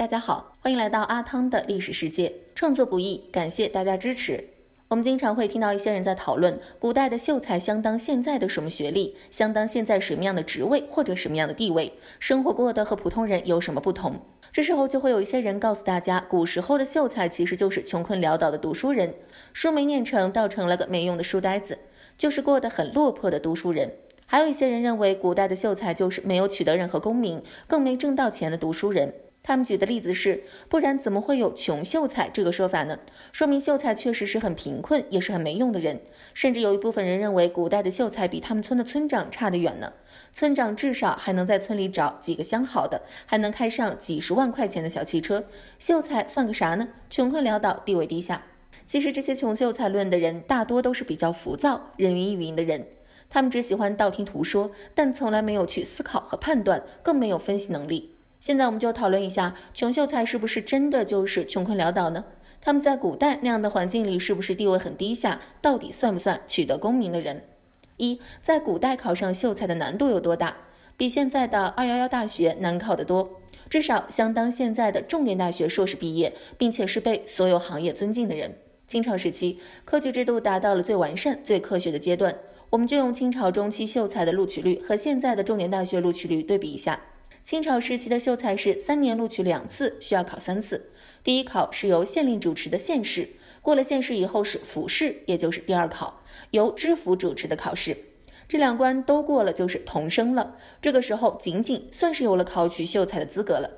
大家好，欢迎来到阿汤的历史世界。创作不易，感谢大家支持。我们经常会听到一些人在讨论古代的秀才相当现在的什么学历，相当现在什么样的职位或者什么样的地位，生活过得和普通人有什么不同。这时候就会有一些人告诉大家，古时候的秀才其实就是穷困潦倒的读书人，书没念成，倒成了个没用的书呆子，就是过得很落魄的读书人。还有一些人认为，古代的秀才就是没有取得任何功名，更没挣到钱的读书人。他们举的例子是，不然怎么会有“穷秀才”这个说法呢？说明秀才确实是很贫困，也是很没用的人。甚至有一部分人认为，古代的秀才比他们村的村长差得远呢。村长至少还能在村里找几个相好的，还能开上几十万块钱的小汽车，秀才算个啥呢？穷困潦倒，地位低下。其实这些“穷秀才论”的人，大多都是比较浮躁、人云亦云的人。他们只喜欢道听途说，但从来没有去思考和判断，更没有分析能力。现在我们就讨论一下，穷秀才是不是真的就是穷困潦倒呢？他们在古代那样的环境里，是不是地位很低下？到底算不算取得功名的人？一，在古代考上秀才的难度有多大？比现在的二幺幺大学难考得多，至少相当现在的重点大学硕士毕业，并且是被所有行业尊敬的人。清朝时期，科举制度达到了最完善、最科学的阶段，我们就用清朝中期秀才的录取率和现在的重点大学录取率对比一下。清朝时期的秀才是三年录取两次，需要考三次。第一考是由县令主持的县试，过了县试以后是府试，也就是第二考，由知府主持的考试。这两关都过了，就是童生了。这个时候仅仅算是有了考取秀才的资格了。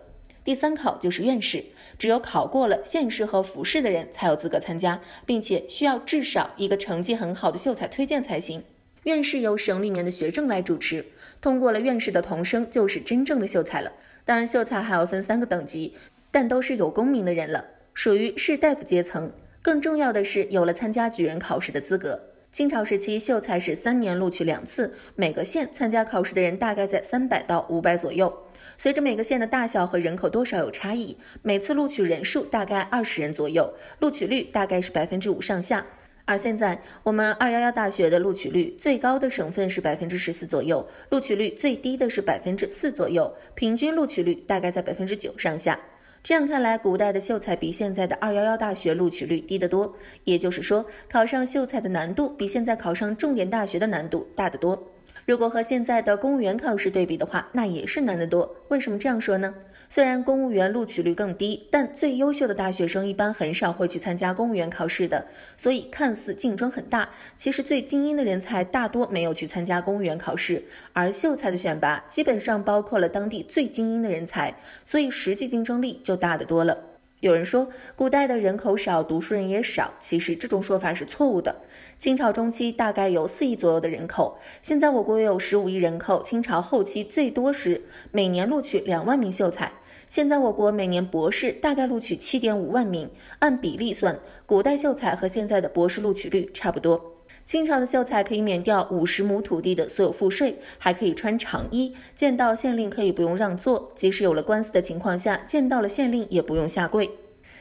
第三考就是院试，只有考过了县试和府试的人才有资格参加，并且需要至少一个成绩很好的秀才推荐才行。院士由省里面的学政来主持，通过了院士的同生就是真正的秀才了。当然，秀才还要分三个等级，但都是有功名的人了，属于士大夫阶层。更重要的是，有了参加举人考试的资格。清朝时期，秀才是三年录取两次，每个县参加考试的人大概在三百到五百左右。随着每个县的大小和人口多少有差异，每次录取人数大概二十人左右，录取率大概是百分之五上下。而现在，我们二幺幺大学的录取率最高的省份是百分之十四左右，录取率最低的是百分之四左右，平均录取率大概在百分之九上下。这样看来，古代的秀才比现在的二幺幺大学录取率低得多。也就是说，考上秀才的难度比现在考上重点大学的难度大得多。如果和现在的公务员考试对比的话，那也是难得多。为什么这样说呢？虽然公务员录取率更低，但最优秀的大学生一般很少会去参加公务员考试的，所以看似竞争很大，其实最精英的人才大多没有去参加公务员考试。而秀才的选拔基本上包括了当地最精英的人才，所以实际竞争力就大得多了。有人说古代的人口少，读书人也少，其实这种说法是错误的。清朝中期大概有四亿左右的人口，现在我国有十五亿人口，清朝后期最多时每年录取两万名秀才。现在我国每年博士大概录取七点五万名，按比例算，古代秀才和现在的博士录取率差不多。清朝的秀才可以免掉五十亩土地的所有赋税，还可以穿长衣，见到县令可以不用让座，即使有了官司的情况下，见到了县令也不用下跪。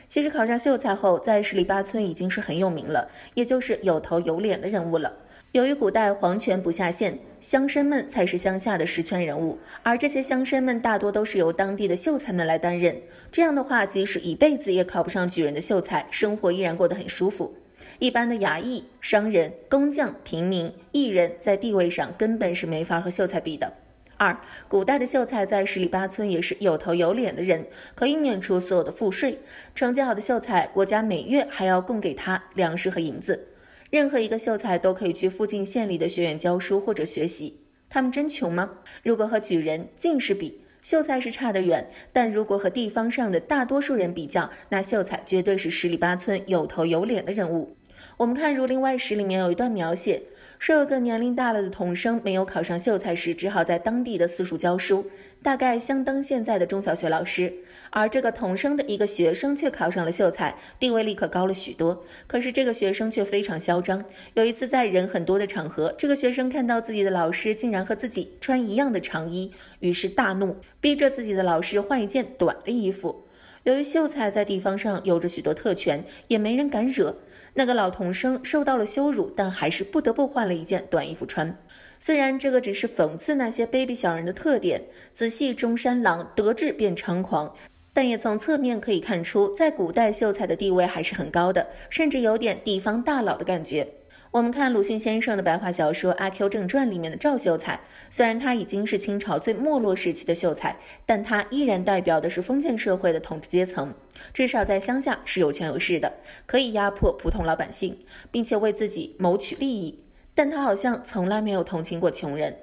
其实考上秀才后，在十里八村已经是很有名了，也就是有头有脸的人物了。由于古代皇权不下线，乡绅们才是乡下的实权人物，而这些乡绅们大多都是由当地的秀才们来担任。这样的话，即使一辈子也考不上举人的秀才，生活依然过得很舒服。一般的衙役、商人、工匠、平民、艺人，在地位上根本是没法和秀才比的。二，古代的秀才在十里八村也是有头有脸的人，可以免除所有的赋税。成绩好的秀才，国家每月还要供给他粮食和银子。任何一个秀才都可以去附近县里的学院教书或者学习。他们真穷吗？如果和举人、进士比，秀才是差得远；但如果和地方上的大多数人比较，那秀才绝对是十里八村有头有脸的人物。我们看《儒林外史》里面有一段描写。有个年龄大了的童生没有考上秀才时，只好在当地的私塾教书，大概相当现在的中小学老师。而这个童生的一个学生却考上了秀才，地位立刻高了许多。可是这个学生却非常嚣张。有一次在人很多的场合，这个学生看到自己的老师竟然和自己穿一样的长衣，于是大怒，逼着自己的老师换一件短的衣服。由于秀才在地方上有着许多特权，也没人敢惹。那个老童生受到了羞辱，但还是不得不换了一件短衣服穿。虽然这个只是讽刺那些卑鄙小人的特点，仔细中山狼得志便猖狂，但也从侧面可以看出，在古代秀才的地位还是很高的，甚至有点地方大佬的感觉。我们看鲁迅先生的白话小说《阿 Q 正传》里面的赵秀才，虽然他已经是清朝最没落时期的秀才，但他依然代表的是封建社会的统治阶层。至少在乡下是有权有势的，可以压迫普通老百姓，并且为自己谋取利益。但他好像从来没有同情过穷人。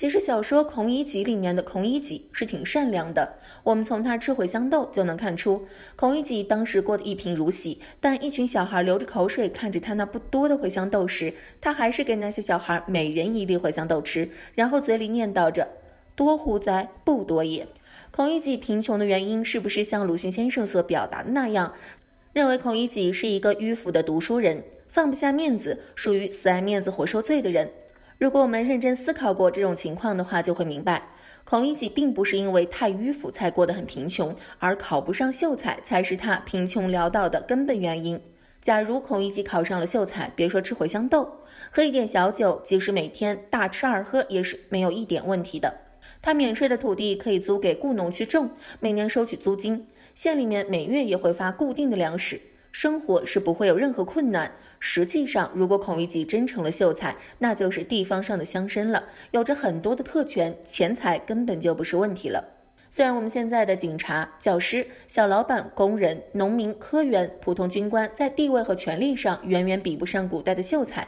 其实小说《孔乙己》里面的孔乙己是挺善良的。我们从他吃茴香豆就能看出，孔乙己当时过得一贫如洗。但一群小孩流着口水看着他那不多的茴香豆时，他还是给那些小孩每人一粒茴香豆吃，然后嘴里念叨着：“多乎哉？不多也。”孔乙己贫穷的原因是不是像鲁迅先生所表达的那样，认为孔乙己是一个迂腐的读书人，放不下面子，属于死爱面子、活受罪的人？如果我们认真思考过这种情况的话，就会明白，孔乙己并不是因为太迂腐才过得很贫穷，而考不上秀才才是他贫穷潦倒的根本原因。假如孔乙己考上了秀才，别说吃茴香豆，喝一点小酒，即使每天大吃二喝，也是没有一点问题的。他免税的土地可以租给雇农去种，每年收取租金，县里面每月也会发固定的粮食。生活是不会有任何困难。实际上，如果孔乙己真成了秀才，那就是地方上的乡绅了，有着很多的特权，钱财根本就不是问题了。虽然我们现在的警察、教师、小老板、工人、农民、科员、普通军官在地位和权力上远远比不上古代的秀才，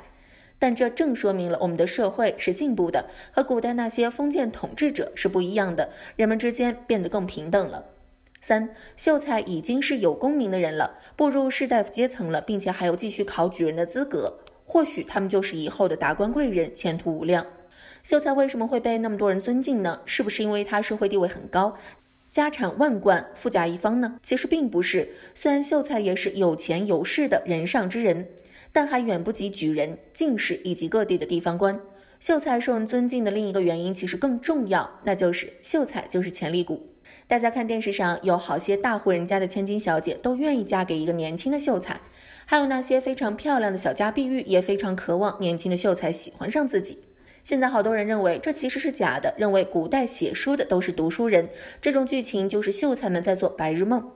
但这正说明了我们的社会是进步的，和古代那些封建统治者是不一样的，人们之间变得更平等了。三秀才已经是有功名的人了，步入士大夫阶层了，并且还有继续考举人的资格。或许他们就是以后的达官贵人，前途无量。秀才为什么会被那么多人尊敬呢？是不是因为他社会地位很高，家产万贯，富甲一方呢？其实并不是。虽然秀才也是有钱有势的人上之人，但还远不及举人、进士以及各地的地方官。秀才受人尊敬的另一个原因其实更重要，那就是秀才就是潜力股。大家看电视上有好些大户人家的千金小姐都愿意嫁给一个年轻的秀才，还有那些非常漂亮的小家碧玉也非常渴望年轻的秀才喜欢上自己。现在好多人认为这其实是假的，认为古代写书的都是读书人，这种剧情就是秀才们在做白日梦。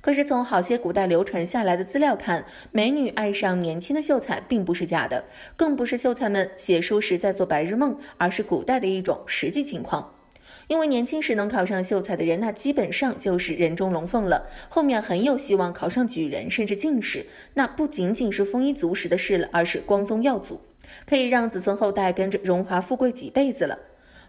可是从好些古代流传下来的资料看，美女爱上年轻的秀才并不是假的，更不是秀才们写书时在做白日梦，而是古代的一种实际情况。因为年轻时能考上秀才的人，那基本上就是人中龙凤了，后面很有希望考上举人，甚至进士。那不仅仅是丰衣足食的事了，而是光宗耀祖，可以让子孙后代跟着荣华富贵几辈子了。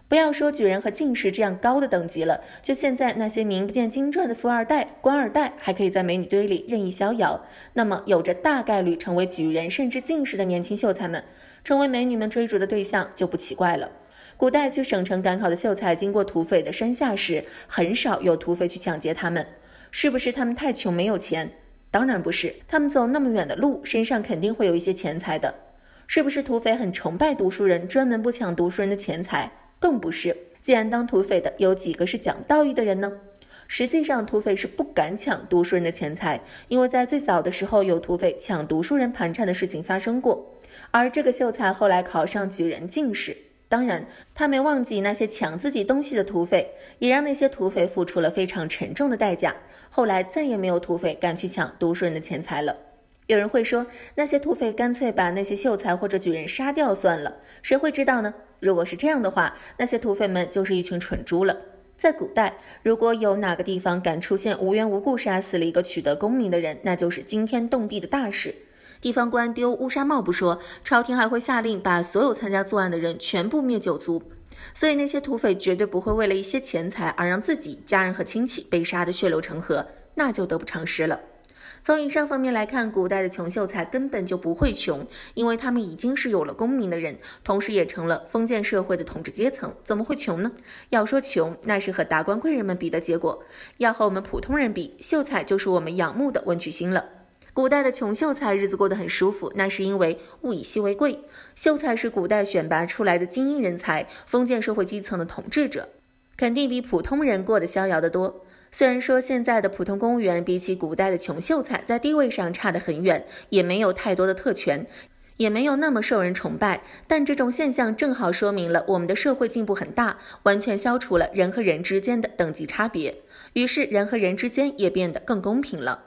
不要说举人和进士这样高的等级了，就现在那些名不见经传的富二代、官二代，还可以在美女堆里任意逍遥。那么，有着大概率成为举人甚至进士的年轻秀才们，成为美女们追逐的对象就不奇怪了。古代去省城赶考的秀才经过土匪的山下时，很少有土匪去抢劫他们。是不是他们太穷没有钱？当然不是，他们走那么远的路，身上肯定会有一些钱财的。是不是土匪很崇拜读书人，专门不抢读书人的钱财？更不是。既然当土匪的有几个是讲道义的人呢？实际上，土匪是不敢抢读书人的钱财，因为在最早的时候，有土匪抢读书人盘缠的事情发生过。而这个秀才后来考上举人、进士。当然，他没忘记那些抢自己东西的土匪，也让那些土匪付出了非常沉重的代价。后来再也没有土匪敢去抢读书人的钱财了。有人会说，那些土匪干脆把那些秀才或者举人杀掉算了，谁会知道呢？如果是这样的话，那些土匪们就是一群蠢猪了。在古代，如果有哪个地方敢出现无缘无故杀死了一个取得功名的人，那就是惊天动地的大事。地方官丢乌纱帽不说，朝廷还会下令把所有参加作案的人全部灭九族。所以那些土匪绝对不会为了一些钱财而让自己家人和亲戚被杀的血流成河，那就得不偿失了。从以上方面来看，古代的穷秀才根本就不会穷，因为他们已经是有了功名的人，同时也成了封建社会的统治阶层，怎么会穷呢？要说穷，那是和达官贵人们比的结果。要和我们普通人比，秀才就是我们仰慕的文曲星了。古代的穷秀才日子过得很舒服，那是因为物以稀为贵。秀才是古代选拔出来的精英人才，封建社会基层的统治者，肯定比普通人过得逍遥得多。虽然说现在的普通公务员比起古代的穷秀才，在地位上差得很远，也没有太多的特权，也没有那么受人崇拜，但这种现象正好说明了我们的社会进步很大，完全消除了人和人之间的等级差别，于是人和人之间也变得更公平了。